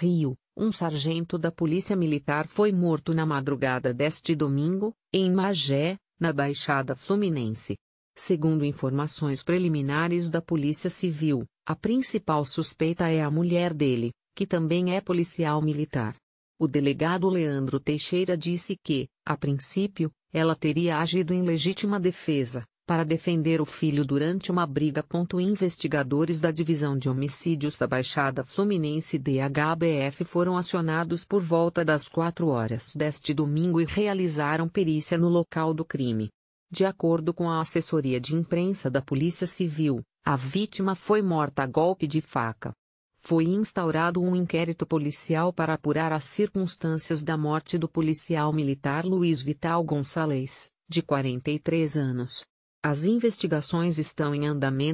Rio, um sargento da Polícia Militar foi morto na madrugada deste domingo, em Magé, na Baixada Fluminense. Segundo informações preliminares da Polícia Civil, a principal suspeita é a mulher dele, que também é policial militar. O delegado Leandro Teixeira disse que, a princípio, ela teria agido em legítima defesa, para defender o filho durante uma briga. Investigadores da Divisão de Homicídios da Baixada Fluminense DHBF foram acionados por volta das 4 horas deste domingo e realizaram perícia no local do crime. De acordo com a assessoria de imprensa da Polícia Civil, a vítima foi morta a golpe de faca. Foi instaurado um inquérito policial para apurar as circunstâncias da morte do policial militar Luiz Vital Gonçalves, de 43 anos, as investigações estão em andamento.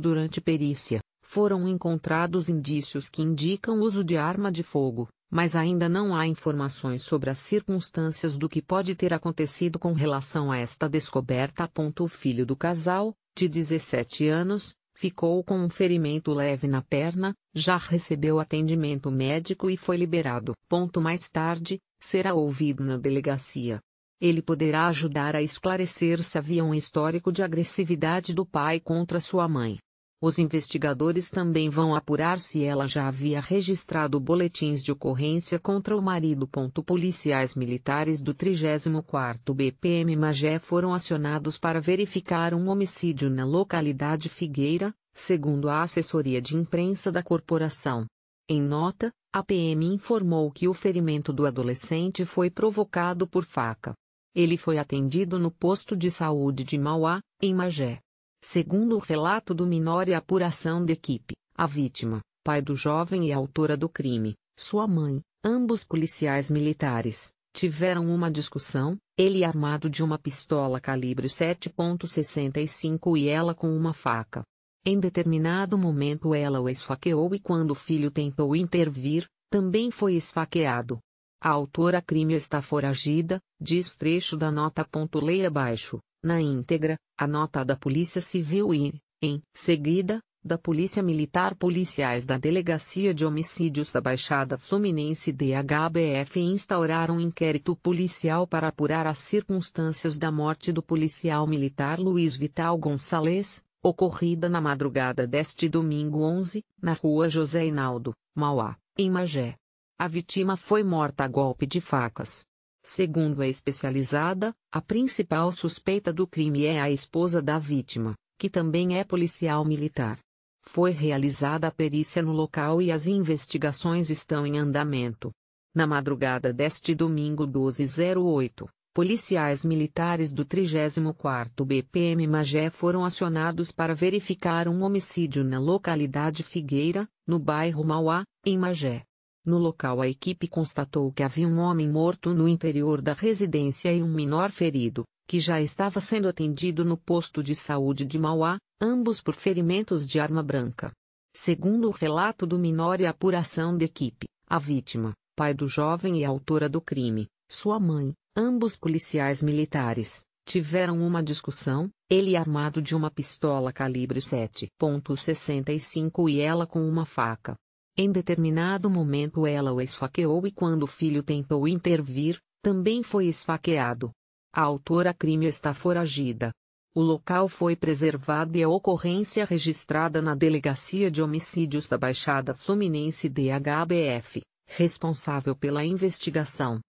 Durante perícia, foram encontrados indícios que indicam uso de arma de fogo, mas ainda não há informações sobre as circunstâncias do que pode ter acontecido com relação a esta descoberta. O filho do casal, de 17 anos, ficou com um ferimento leve na perna, já recebeu atendimento médico e foi liberado. Ponto mais tarde, será ouvido na delegacia. Ele poderá ajudar a esclarecer se havia um histórico de agressividade do pai contra sua mãe. Os investigadores também vão apurar se ela já havia registrado boletins de ocorrência contra o marido. Policiais militares do 34º BPM Magé foram acionados para verificar um homicídio na localidade Figueira, segundo a assessoria de imprensa da corporação. Em nota, a PM informou que o ferimento do adolescente foi provocado por faca. Ele foi atendido no posto de saúde de Mauá, em Magé. Segundo o relato do menor e apuração da equipe, a vítima, pai do jovem e autora do crime, sua mãe, ambos policiais militares, tiveram uma discussão, ele armado de uma pistola calibre 7.65 e ela com uma faca. Em determinado momento ela o esfaqueou e quando o filho tentou intervir, também foi esfaqueado. A autora crime está foragida, diz trecho da nota. leia abaixo, na íntegra, a nota da Polícia Civil e, em seguida, da Polícia Militar policiais da Delegacia de Homicídios da Baixada Fluminense DHBF instauraram um inquérito policial para apurar as circunstâncias da morte do policial militar Luiz Vital Gonçalves, ocorrida na madrugada deste domingo 11, na rua José Inaldo, Mauá, em Magé. A vítima foi morta a golpe de facas. Segundo a especializada, a principal suspeita do crime é a esposa da vítima, que também é policial militar. Foi realizada a perícia no local e as investigações estão em andamento. Na madrugada deste domingo 1208, policiais militares do 34º BPM Magé foram acionados para verificar um homicídio na localidade Figueira, no bairro Mauá, em Magé. No local, a equipe constatou que havia um homem morto no interior da residência e um menor ferido, que já estava sendo atendido no posto de saúde de Mauá, ambos por ferimentos de arma branca. Segundo o relato do menor e a apuração da equipe, a vítima, pai do jovem e autora do crime, sua mãe, ambos policiais militares, tiveram uma discussão, ele armado de uma pistola calibre 7.65 e ela com uma faca. Em determinado momento ela o esfaqueou e quando o filho tentou intervir, também foi esfaqueado. A autora crime está foragida. O local foi preservado e a ocorrência registrada na Delegacia de Homicídios da Baixada Fluminense DHBF, responsável pela investigação.